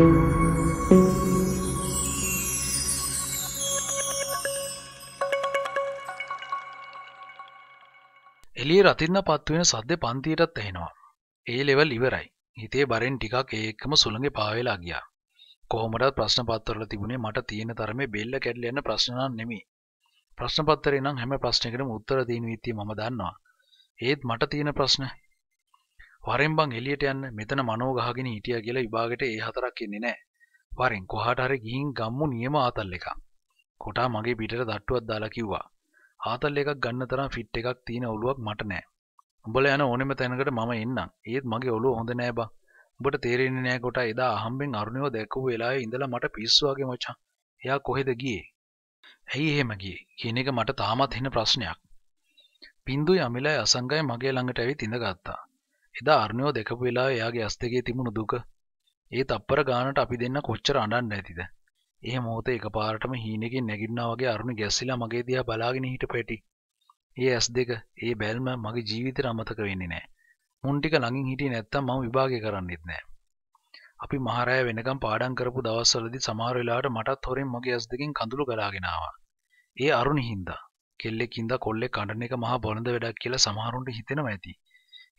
එලිය රතින්න පත්වෙන සද්ද පන්තියටත් ඇහෙනවා. ඒ ලෙවල් ඉවරයි. හිතේ බරෙන් ටිකක් ඒකම සුළඟේ පාවෙලා ගියා. කොහොමටත් ප්‍රශ්න පත්තරල තිබුණේ මට තියෙන තරමේ බෙල්ල කැඩලා යන ප්‍රශ්න නම් නෙමෙයි. ප්‍රශ්න පත්තරේ නම් හැම ප්‍රශ්නයකටම උත්තර දෙන විදිය මම දන්නවා. ඒත් මට තියෙන ප්‍රශ්න වරෙන් බං එළියට යන්න මෙතන මනෝ ගහගෙන හිටියා කියලා විභාගෙට ඒ හතරක් එන්නේ නැහැ. වරෙන් කොහාට හරි ගිහින් ගම්මු නියම ආතල් එකක්. කොටා මගේ පිටට තට්ටුවක් දාලා කිව්වා. ආතල් එකක් ගන්න තරම් ෆිට් එකක් තියෙන ඔළුවක් මට නැහැ. උඹලා යන ඕනෙම තැනකට මම එන්නම්. ඒත් මගේ ඔළුව හොඳ නැහැ බං. උඹට තේරෙන්නේ නැහැ කොටා එදා අහම්බෙන් අරුණිව දැක්කු වෙලාවේ ඉඳලා මට පිස්සු වගේ මචං. එයා කොහෙද ගියේ? ඇයි එහෙම ගියේ කියන එක මට තාමත් හෙන ප්‍රශ්නයක්. බින්දුයි අමිලයි අසංගයි මගේ ළඟට ඇවිත් ඉඳගත්තා. එදා අර්ණයෝ දෙකපු වෙලාවේ එයාගේ ඇස් දෙකේ තිබුණු දුක ඒ තප්පර ගානට අපි දෙන්න කොච්චර අඬන්න ඇතිද ඒ මොහොතේ එකපාරටම හීනෙකින් නැගිටිනා වගේ අරුණ ගැස්සිලා මගේ දිහා බලාගෙන හිටපු ඇටි ඒ ඇස් දෙක ඒ බැල්ම මගේ ජීවිතේට අමතක වෙන්නේ නැහැ මුන් ටික ළඟින් හිටියේ නැත්තම් මම විභාගය කරන්නෙත් නැහැ අපි මහරෑ වෙනකම් පාඩම් කරපු දවස්වලදී සමහර වෙලාවට මටත් හොරෙන් මගේ ඇස් දෙකෙන් කඳුළු ගලාගෙන ආවා ඒ අරුණ හින්දා කෙල්ලෙක් හින්දා කොල්ලෙක් අඬන එක මහා බොළඳ වැඩක් කියලා සමහරුන්ට හිතෙනවා ඇති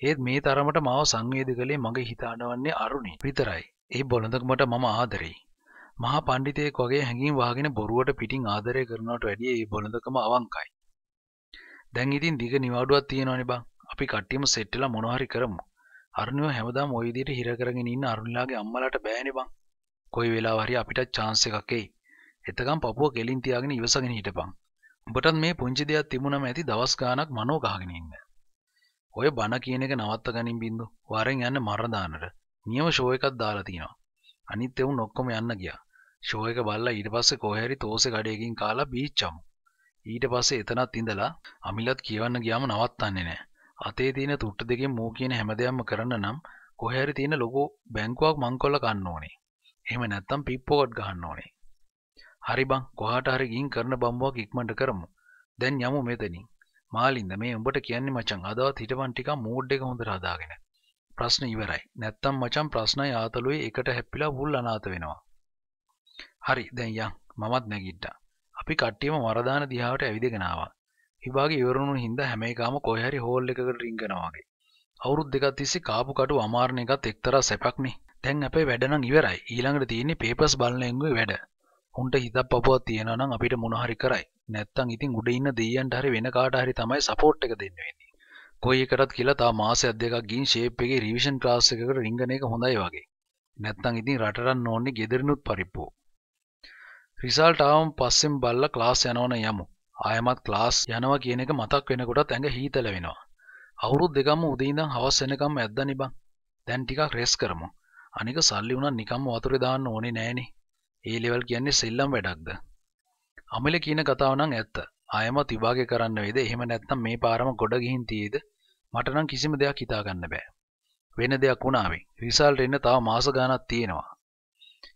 ඒත් මේ තරමට මාව සංවේද කළේ මගේ හිත අඩවන්නේ අරුණි විතරයි. ඒ බොළඳක මට මම ආදරෙයි. මහා පඬිතෙක් වගේ හැඟීම් වහගෙන බොරුවට පිටින් ආදරය කරනවට වැඩිය ඒ බොළඳකම අවංකයි. දැන් ඉතින් දිග නිවාඩුවක් තියෙනවනේ බං. අපි කට්ටියම සෙට් වෙලා මොනවා හරි කරමු. අරුණිව හැමදාම ওই විදිහට හිර කරගෙන ඉන්න අරුණිලාගේ අම්මලාට බෑනේ බං. කොයි වෙලාව හරි අපිට chance එකක් එයි. එතකම් පපුව කෙලින් තියාගෙන ඉවසගෙන හිටපන්. උඹටත් මේ පුංචි දෙයක් තිබුණම ඇති දවස් ගාණක් මනෝ ගහගෙන ඉන්න. ඔය බණ කියන එක නවත්ත ගනින් බින්දු වරෙන් යන්න මරදානට නියම ෂෝ එකක් දාලා තියෙනවා අනිත් එවුන් ඔක්කොම යන්න ගියා ෂෝ එක බලලා ඊට පස්සේ කොහේරි තෝසේ කඩේකින් කාලා බීච්චමු ඊට පස්සේ එතනත් ඉඳලා අමිලත් කියවන්න ගියාම නවත්තන්නේ නැහැ අතේ තියෙන තුට්ට දෙකෙන් මූ කියන හැමදේම කරන්න නම් කොහේරි තියෙන ලොකෝ බැංකුවක් මංකොල්ල ගන්න ඕනේ එහෙම නැත්තම් පිප්පෝකට් ගන්න ඕනේ හරි බං කොහාට හරි ගිහින් කරන බම්බුවක් ඉක්මනට කරමු දැන් යමු මෙතනින් මාලින්ද මේ උඹට කියන්නේ මචං අදවත් හිටපන් ටිකක් මූඩ් එක හොඳට හදාගෙන. ප්‍රශ්න ඉවරයි. නැත්තම් මචං ප්‍රශ්නයි ආතලුවේ එකට හැප්පිලා වුල් අනාථ වෙනවා. හරි දැන් යන්. මමත් නැගිට්ටා. අපි කට්ටියම වරදාන දිහාවට ඇවිදගෙන ආවා. විභාගය ඉවරුණු හින්දා හැම එකම කොහේ හරි හෝල් එකකට රිංගනවා වගේ. අවුරුදු දෙකක් තිස්සේ කාපු කටු අමාරණ එකත් එක්තරා සැපක්නේ. දැන් අපේ වැඩ නම් ඉවරයි. ඊළඟට තියෙන්නේ පේපර්ස් බලන එංගුවේ වැඩ. උන්ට හිතක් පපුවක් තියෙනවා නම් අපිට මොන හරි කරයි. නැත්තම් ඉතින් උඩ ඉන්න දෙයියන්ට හරි වෙන කාට හරි තමයි සපෝට් එක දෙන්න වෙන්නේ. කොයි එකටත් කියලා තා මාසයක් දෙකක් ගිහින් ෂේප් එකේ රිවිෂන් ක්ලාස් එකකට රිංගන එක හොඳයි වගේ. නැත්තම් ඉතින් රටරන් ඕන්නේ gedernuත් පරිප්පෝ. රිසල්ට් ආවම පස්සෙන් බල්ලා ක්ලාස් යනවන යමු. ආයමත් ක්ලාස් යනවා කියන එක මතක් වෙනකොටත් ඇඟ හීතල වෙනවා. අවුරුදු දෙකම උදේ ඉඳන් හවස වෙනකම් ඇද්දා නිබන්. දැන් ටිකක් රෙස් කරමු. අනික සල්ලි වුණා නිකම්ම වතුරේ දාන්න ඕනේ නෑනේ. ඒ ලෙවල් කියන්නේ සෙල්ලම් වැඩක්ද? අමිල කියන කතාව නම් ඇත්ත. ආයෙමත් විභාගය කරන්න වෙයිද? එහෙම නැත්නම් මේ පාරම ගොඩ ගිහින් තියේද? මට නම් කිසිම දෙයක් හිතා ගන්න බෑ. වෙන දෙයක් වුණාවේ. රිසල්ට් එන්න තව මාස ගාණක් තියෙනවා.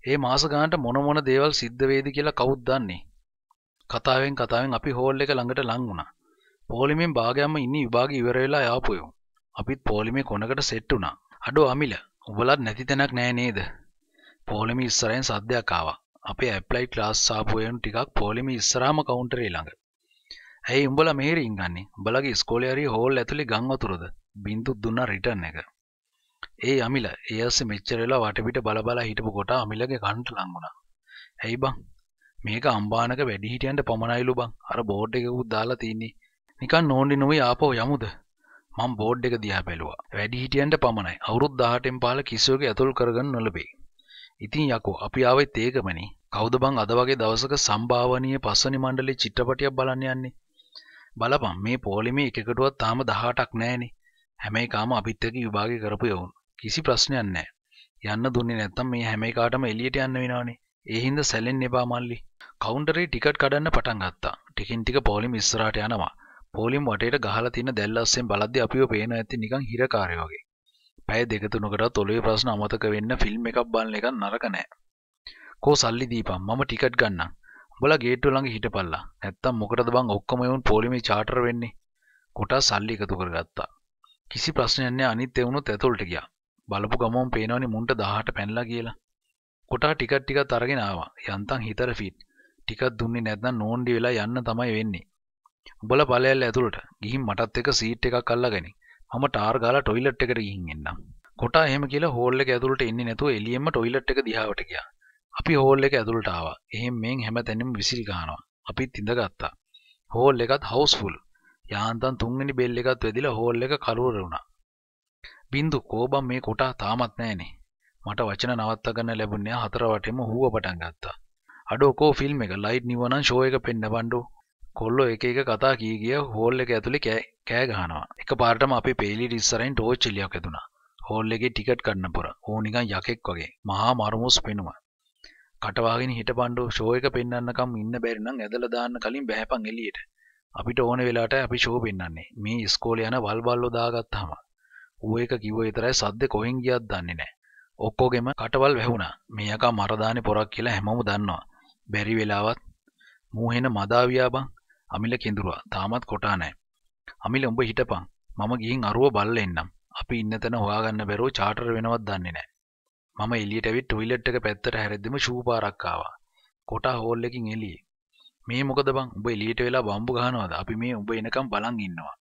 ඒ මාස ගානට මොන මොන දේවල් සිද්ධ වේද කියලා කවුද දන්නේ? කතාවෙන් කතාවෙන් අපි හෝල් එක ළඟට ලං වුණා. පොලිමෙන් භාගයක්ම ඉන්නේ විභාගය ඉවර වෙලා ආපුයෝ. අපිත් පොලිමේ කොනකට සෙට් වුණා. අඩෝ අමිල, උඹලත් නැති තැනක් නෑ නේද? පොලිමේ ඉස්සරහින් සද්දයක් ආවා. අපේ ඇප්ලයි ලාස් සාපුයන් ටිකක් පොලිම ඉස්රාම කවුන්ටරේ ළඟ ඇයි උඹල මේරීන් ගන්නේ බලගේ ස්කෝලයරි හෝල් ඇතුළි ගංවතුරද බින්දුත් දුන්න රිටර්න් එක ඒ අමිල ඒස මෙච්චරලා වටපිට බලබලා හිටපු කොට අමිලගේ කණ්ට ලංගුණා ඇයි බං මේක අම්බානක වැඩිහිටියන්ට පමණයිලු බං අර බෝඩ් එකකුත් දාලා තින්නේ නිකන් නෝන්ඩි නොවේ ආපෝ යමුද මං බෝඩ් එක දිහා බැලුවා වැඩිහිටියන්ට පමණයි අවුරුදු 18න් පාල කිසියෝගේ ඇතුල් කරගන්න නොලබේ ඉතින් යකෝ අපි ආවෙත් ඒකමනේ. කවුද බං අද වගේ දවසක සම්භාවනීය පස්වනි මණ්ඩලේ චිත්‍රපටියක් බලන්න යන්නේ? බලපන් මේ පොලිමේ එකකටුවත් තාම 18ක් නැහනේ. හැම එකම අපිත් එක්ක විභාගය කරපු යවුන්. කිසි ප්‍රශ්නයක් නැහැ. යන්න දුන්නේ නැත්තම් මේ හැම එකකටම එළියට යන්න වෙනවනේ. ඒ හින්දා සැලෙන්න එපා මල්ලි. කවුන්ටරේ ටිකට් කඩන්න පටන් ගත්තා. ටිකින් ටික පොලිම ඉස්සරහට යනවා. පොලිම් වටේට ගහලා තියෙන දැල්ලස්සෙන් බලද්දී අපිව පේන ඇති නිකන් හිරකාරය වගේ. පැය දෙකතුනකටත් ඔලේ ප්‍රශ්න අමතක වෙන්න ෆිල්ම් එකක් බලන එක නරක නෑ. කෝ සල්ලි දීපන් මම ටිකට් ගන්නම්. උඹලා ගේට්ටුව ළඟ හිටපල්ලා. නැත්තම් මොකටද බං ඔක්කොම එවුන් පොලිමේ චාටර් වෙන්නේ? කොටා සල්ලි එකතු කරගත්තා. කිසි ප්‍රශ්නයක් නෑ අනිත් එවුනුත් ඇතුළට ගියා. බලපු ගමම පේනවනේ මුන්ට 18 පැනලා කියලා. කොටා ටිකට් ටිකත් අරගෙන ආවා. යන්තම් හිතර ෆිට්. ටිකක් දුන්නේ නැත්නම් නෝන්ඩි වෙලා යන්න තමයි වෙන්නේ. උඹලා බලයල් ඇතුළට. ගිහින් මටත් එක සීට් එකක් අල්ලගනින්. හම ටාර් ගාලා ටොයිලට් එකට ගිහින් එන්නම්. කොටා එහෙම කියලා හෝල් එක ඇතුළට එන්නේ නැතුව එළියෙන්ම ටොයිලට් එක දිහාවට ගියා. අපි හෝල් එක ඇතුළට ආවා. එහෙන් මෙන් හැමතැනම විසිරි ගන්නවා. අපිත් ඉඳගත්තා. හෝල් එකත් හවුස්ෆුල්. යාන්තම් තුන්වෙනි බෙල් එකත් වැදිලා හෝල් එක කලවර වුණා. බින්දු කෝබම් මේ කොටා තාමත් නැහනේ. මට වචන නවත්ත ගන්න ලැබුණේ හතර වටේම හුව පටන් ගත්තා. අඩෝ කෝ ෆිල්ම් එක ලයිට් නිවනන් ෂෝ එක පෙන්න බණ්ඩෝ කොල්ලො එක එක කතා කී කිය හෝල් එක ඇතුළි කෑ ගහනවා එක පාටම අපි පෙලි ඉස්සරයින් ටෝච් චිලියක් ඇතුණා හෝල් එකේ ටිකට් කන්න පුර ඕනිකන් යකෙක් වගේ මහා මරමුස් පෙනුම කටවාගෙන හිටපන්ඩු ෂෝ එක පෙන්වන්නකම් ඉන්න බැරි නම් ඇදලා දාන්න කලින් බෑපන් එළියට අපිට ඕන වෙලාට අපි ෂෝ පෙන්වන්නේ මේ ඉස්කෝලේ යන වල්බල්ලෝ දාගත්තාම ඌ එක කිව්ව විතරයි සද්ද කොහෙන් ගියත් දන්නේ නැහැ ඔක්කොගෙම කටවල් වැහුණා මේක මරදානේ පොරක් කියලා හැමෝම දන්නවා බැරි වෙලාවත් මූහෙන මදාවියා බං අමිල කෙඳුරුවා තාමත් කොටා නෑ. අමිල උඹ හිටපන්. මම ගිහින් අරුව බල්ල එන්නම්. අපි ඉන්න තැන හොයාගන්න බැරුව චාටර් වෙනවත් දන්නේ නෑ. මම එළියට ඇවිත් ටොයිලට් එක පැත්තට හැරෙද්දිම ෂූ පාරක් ආවා. කොටා හෝල් එකකින් එළියේ. මේ මොකද බං උඹ එළියට වෙලා බම්බු ගහනවද අපි මේ උඹ එනකම් බලන් ඉන්නවා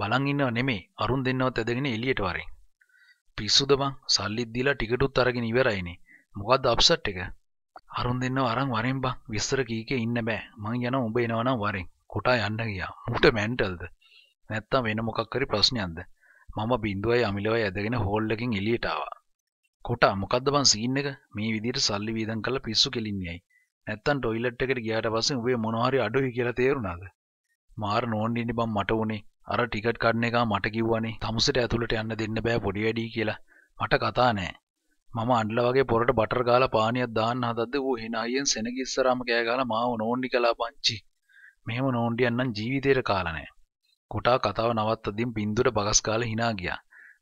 බලන් ඉන්නව නෙමේ අරුන් දෙන්නවත් ඇදගෙන එළියට වරෙන් පිස්සුද බං සල්ලිත් දීලා ටිකටුත් අරගෙන ඉවරයිනේ මොකද්ද අප්සෙට් එක අරුන් දෙන්නව අරන් වරෙන් බං විස්තර කීකේ ඉන්න බෑ මං යනවා උඹ එනවා නම් වරෙන් කොටා යන්න ගියා. මූට මෙන්ටල්ද? නැත්තම් වෙන මොකක් හරි ප්‍රශ්නයක්ද? මම බින්දුවයි අමිලවයි ඇදගෙන හෝල් එකෙන් එළියට ආවා. කොටා මොකද්ද බං සීන් එක? මේ විදිහට සල්ලි වීදම් කරලා පිස්සු කෙලින්නේයි. නැත්තම් ටොයිලට් එකට ගියාට පස්සේ උඹේ මොනවා හරි අඩුයි කියලා තේරුණාද? මාර නෝන්නින්නේ බං මට උනේ. අර ටිකට් කඩන එකා මට කිව්වනේ. තමුසෙට ඇතුළට යන්න දෙන්න බෑ පොඩි වැඩි කියලා. මට කතා නෑ. මම අන්ඩල වගේ පොරට බටර් ගාලා පානියක් දාන්න හදද්දී ඌ හිනායෙන් සෙනග ඉස්සරහම කෑ ගාලා මාව නෝන්ඩි කළා පංචි මෙහෙම නෝන්ඩියන් නම් ජීවිතේට කාලා නැහැ. කොටා කතාව නවත්තදින් බින්දුට බගස් කාලා hina ගියා.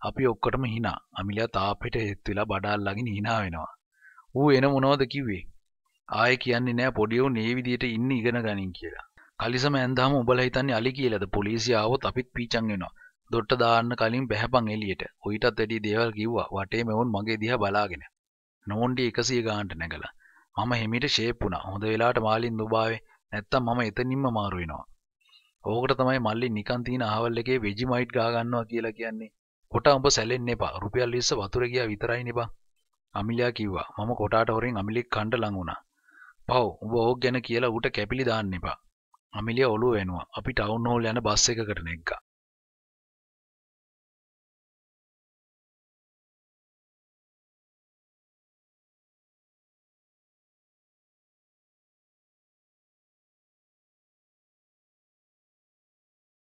අපි ඔක්කොටම hina. අමිලා තාපෙට හෙත් වෙලා බඩාල්ලාගෙන hina වෙනවා. ඌ එන මොනවද කිව්වේ? ආයේ කියන්නේ නැහැ පොඩි උන් මේ විදියට ඉන්න ඉගෙන ගනින් කියලා. කලිසම ඇඳාම උඹලා හිතන්නේ අලි කියලාද පොලිසිය ආවොත් අපිත් පීචන් වෙනවා. දොට්ට දාන්න කලින් බහැපන් එළියට. උහිටත් වැඩි දේවල් කිව්වා. වටේ මෙවුන් මගේ දිහා බලාගෙන. නෝන්ඩි 100 ගානට නැගලා. මම හිමීට ෂේප් වුණා. හොඳ වෙලාවට මාලින් දුබාවේ නැත්තම් මම එතනින්ම මාරු වෙනවා. ඕකට තමයි මල්ලි නිකන් තියෙන අහවල් එකේ වෙජිමයිට් ගා ගන්නවා කියලා කියන්නේ. කොට උඹ සැලෙන්න එපා. රුපියල් 20 වතුර ගියා විතරයි නේ බං. අමිලියා කිව්වා. මම කොටාට හොරෙන් අමිලි කණ්ඩ ලඟ වුණා. පව් උඹ ඕක ගැන කියලා ඌට කැපිලි දාන්න එපා. අමිලියා ඔළුව වෙනවා. අපි ටවුන් හෝල් යන බස් එකකට නැග්ගා.